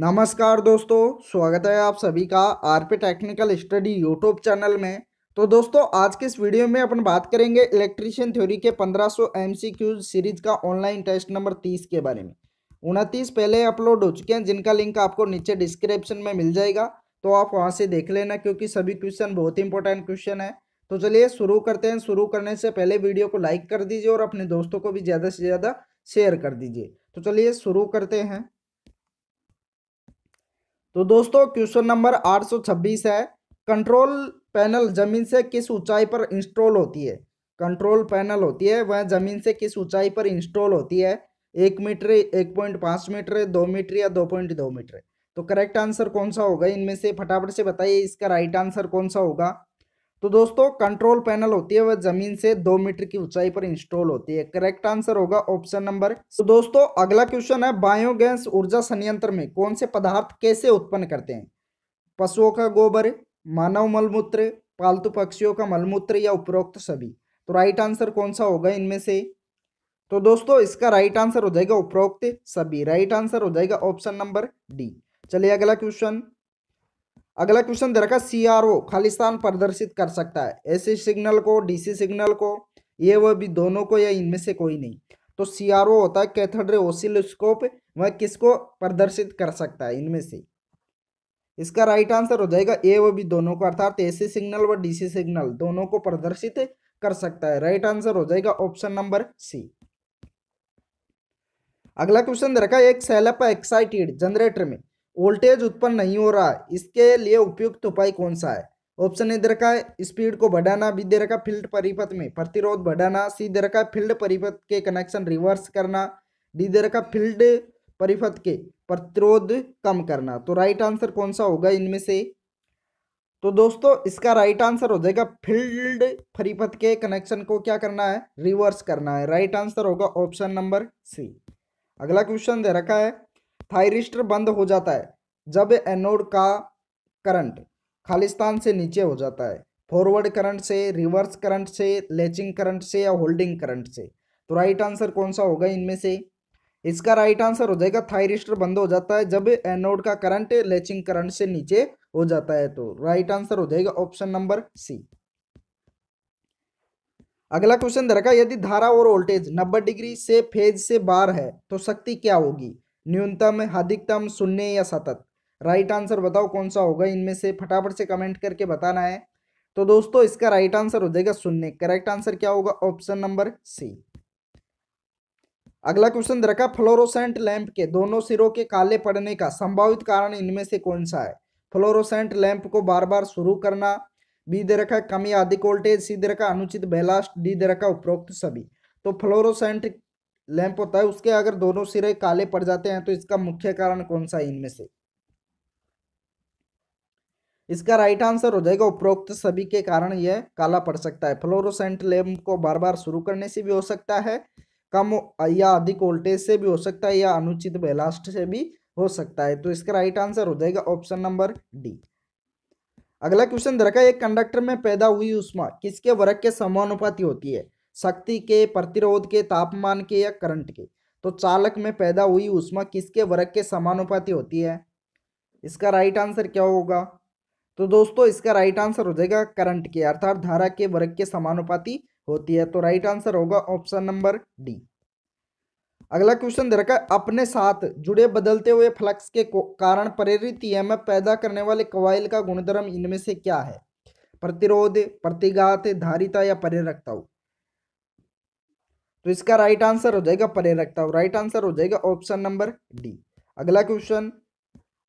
नमस्कार दोस्तों स्वागत है आप सभी का RP technical study YouTube channel में तो दोस्तों आज के इस वीडियो में अपन बात करेंगे इलेक्ट्रिशियन थ्योरी के 1500 सौ सीरीज का ऑनलाइन टेस्ट नंबर 30 के बारे में उनतीस पहले अपलोड हो चुके हैं जिनका लिंक आपको नीचे डिस्क्रिप्शन में मिल जाएगा तो आप वहाँ से देख लेना क्योंकि सभी क्वेश्चन बहुत ही इंपॉर्टेंट क्वेश्चन है तो चलिए शुरू करते हैं शुरू करने से पहले वीडियो को लाइक कर दीजिए और अपने दोस्तों को भी ज़्यादा से ज़्यादा शेयर कर दीजिए तो चलिए शुरू करते हैं तो दोस्तों क्वेश्चन नंबर 826 है कंट्रोल पैनल जमीन से किस ऊंचाई पर इंस्टॉल होती है कंट्रोल पैनल होती है वह जमीन से किस ऊंचाई पर इंस्टॉल होती है एक मीटर एक पॉइंट पाँच मीटर दो मीटर या दो पॉइंट दो मीटर तो करेक्ट आंसर कौन सा होगा इनमें से फटाफट से बताइए इसका राइट आंसर कौन सा होगा तो दोस्तों कंट्रोल पैनल होती है वह जमीन से दो मीटर की ऊंचाई पर इंस्टॉल होती है करेक्ट आंसर होगा ऑप्शन नंबर तो दोस्तों अगला क्वेश्चन है बायोगैस ऊर्जा संयंत्र में कौन से पदार्थ कैसे उत्पन्न करते हैं पशुओं का गोबर मानव मलमूत्र पालतू पक्षियों का मलमूत्र या उपरोक्त सभी तो राइट आंसर कौन सा होगा इनमें से तो दोस्तों इसका राइट आंसर हो जाएगा उपरोक्त सभी राइट आंसर हो जाएगा ऑप्शन नंबर डी चलिए अगला क्वेश्चन अगला क्वेश्चन दे रखा सी आर ओ खालिस्तान प्रदर्शित कर सकता है एसी सिग्नल को डीसी सिग्नल को ये वो भी दोनों को या इनमें से कोई नहीं तो सी आर ओ होता है रे ओसिलोस्कोप वह किसको प्रदर्शित कर सकता है इनमें से इसका राइट आंसर हो जाएगा ए व बी दोनों को अर्थात एसी सिग्नल व डीसी सिग्नल दोनों को प्रदर्शित कर सकता है राइट आंसर हो जाएगा ऑप्शन नंबर सी अगला क्वेश्चन दे रखा है एक सेलप एक्साइटेड जनरेटर में वोल्टेज उत्पन्न नहीं हो रहा इसके लिए उपयुक्त उपाय कौन सा है ऑप्शन ए दे रखा है स्पीड को बढ़ाना बी दे रखा है फील्ड परिपथ में प्रतिरोध बढ़ाना सी दे रखा है फील्ड परिपथ के कनेक्शन रिवर्स करना डी दे रखा फील्ड परिपथ के प्रतिरोध कम करना तो राइट आंसर कौन सा होगा इनमें से तो दोस्तों इसका राइट आंसर हो जाएगा फील्ड परिपथ के कनेक्शन को क्या करना है रिवर्स करना है राइट आंसर होगा ऑप्शन नंबर सी अगला क्वेश्चन दे रखा है थायरिस्टर बंद हो जाता है जब एनोड का करंट खालिस्तान से नीचे हो जाता है फॉरवर्ड करंट से रिवर्स करंट से लेचिंग करंट से या होल्डिंग करंट से तो राइट आंसर कौन सा होगा इनमें से इसका राइट आंसर हो जाएगा थायरिस्टर बंद हो जाता है जब एनोड का करंट लेचिंग करंट से नीचे हो जाता है तो राइट आंसर हो जाएगा ऑप्शन नंबर सी अगला क्वेश्चन दे रखा यदि धारा और वोल्टेज 90 डिग्री से फेज से बाहर है तो शक्ति क्या होगी न्यूनतम अधिकतम शून्य या सतत राइट आंसर बताओ कौन सा होगा इनमें से फटाफट से कमेंट करके बताना है तो दोस्तों इसका राइट आंसर हो जाएगा शून्य करेक्ट आंसर क्या होगा ऑप्शन नंबर सी अगला क्वेश्चन रखा फ्लोरोसेंट लैंप के दोनों सिरों के काले पड़ने का संभावित कारण इनमें से कौन सा है फ्लोरोसेंट लैंप को बार बार शुरू करना बी दे रखा कमी अधिक वोल्टेज सी दे रखा अनुचित बेलास्ट डी दे रखा उपरोक्त सभी तो फ्लोरोसेंट लैंप होता है उसके अगर दोनों सिरे काले पड़ जाते हैं तो इसका मुख्य कारण कौन सा है इनमें से इसका राइट आंसर हो जाएगा उपरोक्त सभी के कारण यह काला पड़ सकता है फ्लोरोसेंट लैम्प को बार बार शुरू करने से भी हो सकता है कम या अधिक वोल्टेज से भी हो सकता है या अनुचित बेलास्ट से भी हो सकता है तो इसका राइट आंसर हो जाएगा ऑप्शन नंबर डी अगला क्वेश्चन दरका एक कंडक्टर में पैदा हुई उष्मा किसके वर्ग के समानुपाती होती है शक्ति के प्रतिरोध के तापमान के या करंट के तो चालक में पैदा हुई ऊष्मा किसके वर्ग के समानुपाती होती है इसका राइट आंसर क्या होगा तो दोस्तों इसका राइट आंसर हो जाएगा करंट के अर्थात धारा के वर्ग के समानुपाती होती है तो राइट आंसर होगा ऑप्शन नंबर डी अगला क्वेश्चन दे रखा है अपने साथ जुड़े बदलते हुए फ्लक्स के कारण प्रेरित ईएमएफ पैदा करने वाले कवाइल का गुणधर्म इनमें से क्या है प्रतिरोध प्रतिघात धारिता या प्रेरकता तो इसका राइट आंसर हो जाएगा परे रखता हूँ राइट आंसर हो जाएगा ऑप्शन नंबर डी अगला क्वेश्चन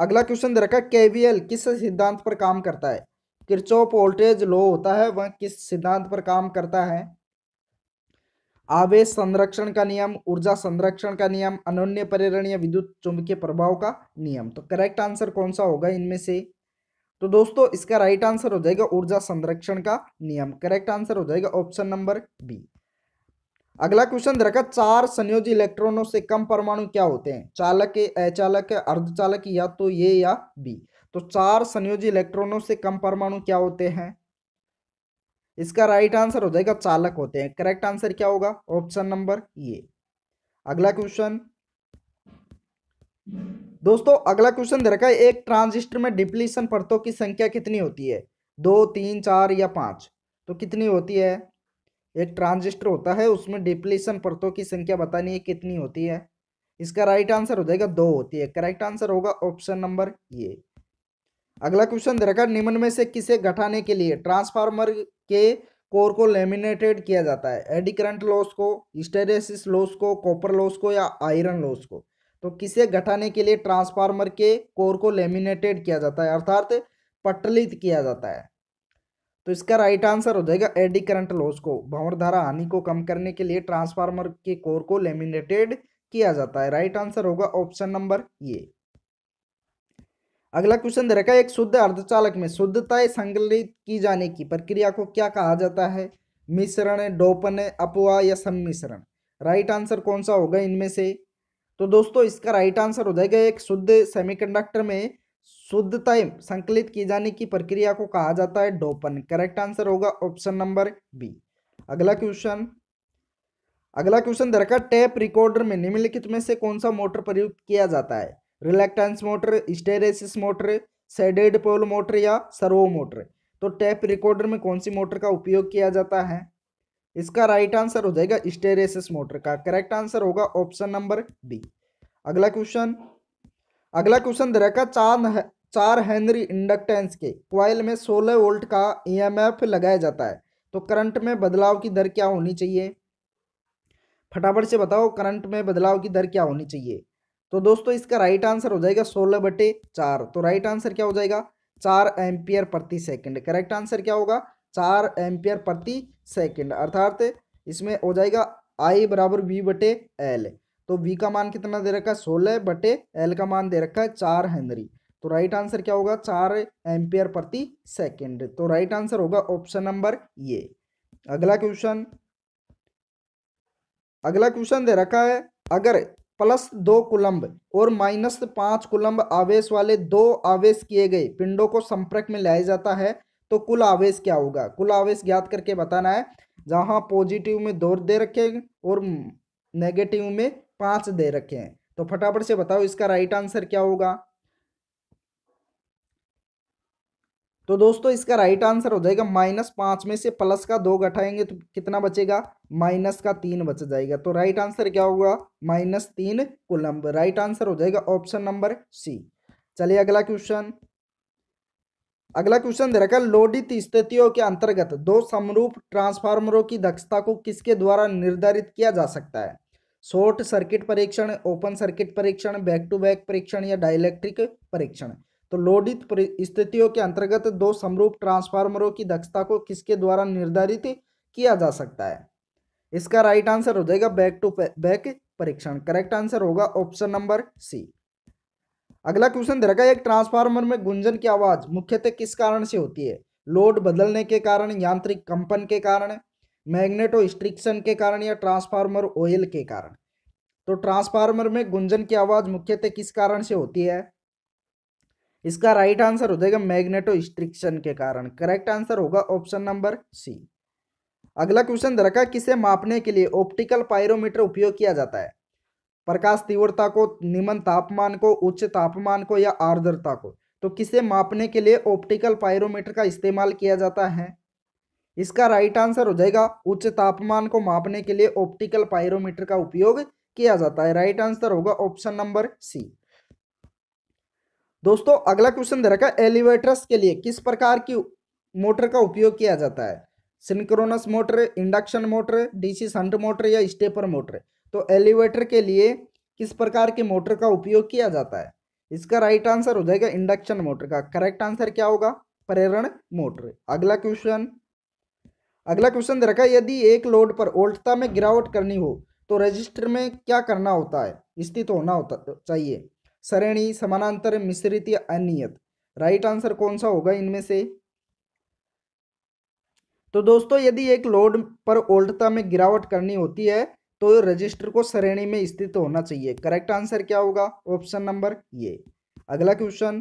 अगला क्वेश्चन दे रखा केवीएल किस सिद्धांत पर काम करता है किरचॉफ वोल्टेज लो होता है वह किस सिद्धांत पर काम करता है आवेश संरक्षण का नियम ऊर्जा संरक्षण का नियम अनन्य या विद्युत चुंबकीय प्रभाव का नियम तो करेक्ट आंसर कौन सा होगा इनमें से तो दोस्तों इसका राइट आंसर हो जाएगा ऊर्जा संरक्षण का नियम करेक्ट आंसर हो जाएगा ऑप्शन नंबर बी अगला क्वेश्चन देखा चार संयोजी इलेक्ट्रॉनों से कम परमाणु क्या होते हैं चालक अचालक अर्धचालक या तो ये या बी तो चार संयोजी इलेक्ट्रॉनों से कम परमाणु क्या होते हैं इसका राइट आंसर हो जाएगा चालक होते हैं करेक्ट आंसर क्या होगा ऑप्शन नंबर ये अगला क्वेश्चन दोस्तों अगला क्वेश्चन दे रखा है एक ट्रांजिस्टर में डिप्लीशन परतों की संख्या कितनी होती है दो तीन चार या पांच तो कितनी होती है एक ट्रांजिस्टर होता है उसमें डिप्लीसन परतों की संख्या बतानी है कितनी होती है इसका राइट आंसर हो जाएगा दो होती है करेक्ट आंसर होगा ऑप्शन नंबर ये अगला क्वेश्चन दे रखा निम्न में से किसे घटाने के लिए ट्रांसफार्मर के कोर को लेमिनेटेड किया जाता है एडी करंट लॉस को स्टेरेसिस लॉस को कॉपर लॉस को या आयरन लॉस को तो किसे घटाने के लिए ट्रांसफार्मर के कोर को लेमिनेटेड किया जाता है अर्थात पटलित किया जाता है तो इसका राइट आंसर हो जाएगा एडी करंट लॉस को भंवर धारा हानि को कम करने के लिए ट्रांसफार्मर के कोर को लेमिनेटेड किया जाता है राइट आंसर होगा ऑप्शन नंबर ये अगला क्वेश्चन दे रखा है एक शुद्ध अर्धचालक में शुद्धताएं संकलित की जाने की प्रक्रिया को क्या कहा जाता है मिश्रण डोपन अपवा या सम्मिश्रण राइट आंसर कौन सा होगा इनमें से तो दोस्तों इसका राइट आंसर हो जाएगा एक शुद्ध सेमीकंडक्टर में शुद्धता संकलित की जाने की प्रक्रिया को कहा जाता है डोपन करेक्ट आंसर होगा ऑप्शन नंबर बी अगला क्वेश्चन अगला क्वेश्चन दरका टैप रिकॉर्डर में निम्नलिखित में से कौन सा मोटर प्रयुक्त किया जाता है reluctance motor hysteresis motor shaded pole motor या सर्वो मोटर तो टेप रिकॉर्डर में कौन सी मोटर का उपयोग किया जाता है इसका राइट आंसर हो जाएगा स्टेरेसिस मोटर का करेक्ट आंसर होगा ऑप्शन नंबर बी अगला क्वेश्चन अगला क्वेश्चन दे रखा चार चार हेनरी इंडक्टेंस के क्वाइल में 16 वोल्ट का ईएमएफ e लगाया जाता है तो करंट में बदलाव की दर क्या होनी चाहिए फटाफट से बताओ करंट में बदलाव की दर क्या होनी चाहिए तो दोस्तों इसका राइट आंसर हो जाएगा सोलह बटे चार तो राइट आंसर क्या हो जाएगा चार एम्पियर प्रति सेकंड करेक्ट आंसर क्या होगा चार एम्पियर प्रति सेकंड अर्थात इसमें हो जाएगा आई बराबर वी बटे एल तो वी का मान कितना दे रखा है सोलह बटे एल का मान दे रखा है चार हेनरी तो राइट आंसर क्या होगा चार एम्पियर प्रति सेकेंड तो राइट आंसर होगा ऑप्शन नंबर ये अगला क्वेश्चन अगला क्वेश्चन दे रखा है अगर प्लस दो कुलंब और माइनस पांच कुलंब आवेश वाले दो आवेश किए गए पिंडों को संपर्क में लाया जाता है तो कुल आवेश क्या होगा कुल आवेश ज्ञात करके बताना है जहां पॉजिटिव में दो दे रखे और नेगेटिव में पांच दे रखे हैं तो फटाफट से बताओ इसका राइट आंसर क्या होगा तो दोस्तों इसका राइट आंसर हो जाएगा माइनस पांच में से प्लस का दो घटाएंगे तो कितना बचेगा माइनस का तीन बच जाएगा तो राइट आंसर क्या होगा माइनस तीन कुलम्ब राइट आंसर हो जाएगा ऑप्शन नंबर सी चलिए अगला क्वेश्चन अगला क्वेश्चन दे रखा लोडित स्थितियों के अंतर्गत दो समरूप ट्रांसफार्मरों की दक्षता को किसके द्वारा निर्धारित किया जा सकता है शॉर्ट सर्किट परीक्षण ओपन सर्किट परीक्षण बैक टू बैक परीक्षण या डायलैक्ट्रिक परीक्षण तो लोडित स्थितियों के अंतर्गत दो समरूप ट्रांसफार्मरों की दक्षता को किसके द्वारा निर्धारित किया जा सकता है इसका राइट आंसर हो जाएगा बैक टू बैक परीक्षण करेक्ट आंसर होगा ऑप्शन नंबर सी अगला क्वेश्चन दे रखा है एक ट्रांसफार्मर में गुंजन की आवाज मुख्यतः किस कारण से होती है लोड बदलने के कारण यांत्रिक कंपन के कारण मैग्नेटो स्ट्रिक्शन के कारण या ट्रांसफार्मर ऑयल के कारण तो ट्रांसफार्मर में गुंजन की आवाज़ मुख्यतः किस कारण से होती है इसका राइट आंसर हो जाएगा मैग्नेटो स्ट्रिक्शन के कारण करेक्ट आंसर होगा ऑप्शन नंबर सी अगला क्वेश्चन दरका किसे मापने के लिए ऑप्टिकल पायरोमीटर उपयोग किया जाता है प्रकाश तीव्रता को निम्न तापमान को उच्च तापमान को या आर्द्रता को तो किसे मापने के लिए ऑप्टिकल पायरोमीटर का इस्तेमाल किया जाता है इसका राइट आंसर हो जाएगा उच्च तापमान को मापने के लिए ऑप्टिकल पायरोमीटर का उपयोग किया जाता है राइट आंसर होगा ऑप्शन नंबर सी दोस्तों अगला क्वेश्चन दे रखा है एलिवेटर्स के लिए किस प्रकार की मोटर का उपयोग किया जाता है synchronous motor induction motor DC shunt motor या स्टेपर मोटर तो एलिवेटर के लिए किस प्रकार के मोटर का उपयोग किया जाता है इसका राइट आंसर हो जाएगा इंडक्शन मोटर का करेक्ट आंसर क्या होगा प्रेरण मोटर अगला क्वेश्चन अगला क्वेश्चन दे रखा है यदि एक लोड पर ओल्टता में गिरावट करनी हो तो रजिस्टर में क्या करना होता है स्थित होना होता चाहिए श्रेणी समानांतर मिश्रित या अनियत राइट आंसर कौन सा होगा इनमें से तो दोस्तों यदि एक लोड पर ओल्टता में गिरावट करनी होती है तो रजिस्टर को श्रेणी में स्थित होना चाहिए करेक्ट आंसर क्या होगा ऑप्शन नंबर ये अगला क्वेश्चन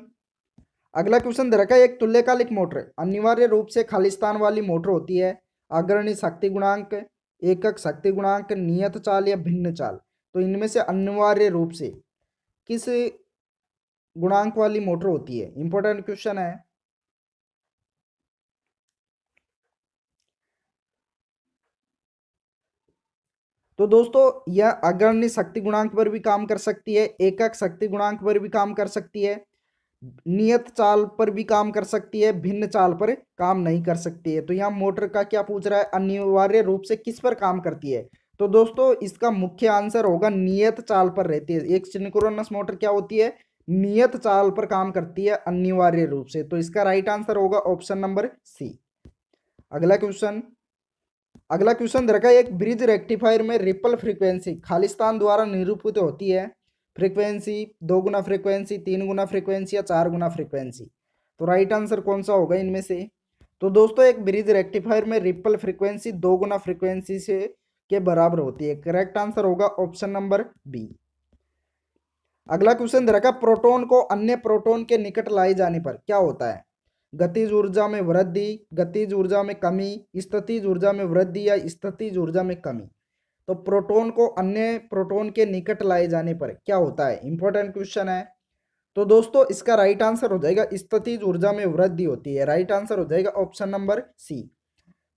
अगला क्वेश्चन दे रखा है एक तुल्यकालिक मोटर अनिवार्य रूप से खालिस्तान वाली मोटर होती है अग्रणी शक्ति गुणांक एकक शक्ति गुणांक नियत चाल या भिन्न चाल तो इनमें से अनिवार्य रूप से किस गुणांक वाली मोटर होती है इंपॉर्टेंट क्वेश्चन है तो दोस्तों यह अग्रण्य शक्ति गुणांक पर भी काम कर सकती है एकक शक्ति गुणांक पर भी काम कर सकती है नियत चाल पर भी काम कर सकती है भिन्न चाल पर काम नहीं कर सकती है तो यहाँ मोटर का क्या पूछ रहा है अनिवार्य रूप से किस पर काम करती है तो दोस्तों इसका मुख्य आंसर होगा नियत चाल पर रहती है एक सिंक्रोनस मोटर क्या होती है नियत चाल पर काम करती है अनिवार्य रूप से तो इसका राइट आंसर होगा ऑप्शन नंबर सी अगला क्वेश्चन अगला क्वेश्चन दरका एक ब्रिज रेक्टिफायर में रिपल फ्रीक्वेंसी खालिस्तान द्वारा निरूपित होती है फ्रीक्वेंसी दो गुना फ्रीक्वेंसी तीन गुना फ्रीक्वेंसी या चार गुना फ्रीक्वेंसी तो राइट आंसर कौन सा होगा इनमें से तो दोस्तों एक ब्रिज रेक्टिफायर में रिपल फ्रीक्वेंसी दो गुना फ्रीक्वेंसी से के बराबर होती है करेक्ट आंसर होगा ऑप्शन नंबर बी अगला क्वेश्चन दे रखा प्रोटोन को अन्य प्रोटोन के निकट लाए जाने पर क्या होता है गतिज ऊर्जा में वृद्धि गतिज ऊर्जा में कमी स्थितिज ऊर्जा में वृद्धि या स्थितिज ऊर्जा में कमी तो प्रोटॉन को अन्य प्रोटॉन के निकट लाए जाने पर क्या होता है इंपॉर्टेंट क्वेश्चन है तो दोस्तों इसका राइट आंसर हो जाएगा स्थितिज ऊर्जा में वृद्धि होती है राइट आंसर हो जाएगा ऑप्शन नंबर सी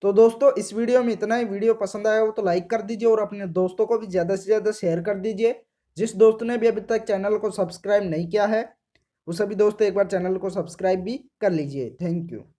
तो दोस्तों इस वीडियो में इतना ही वीडियो पसंद आया हो तो लाइक कर दीजिए और अपने दोस्तों को भी ज़्यादा से ज़्यादा शेयर कर दीजिए जिस दोस्त ने भी अभी तक चैनल को सब्सक्राइब नहीं किया है वो सभी दोस्त एक बार चैनल को सब्सक्राइब भी कर लीजिए थैंक यू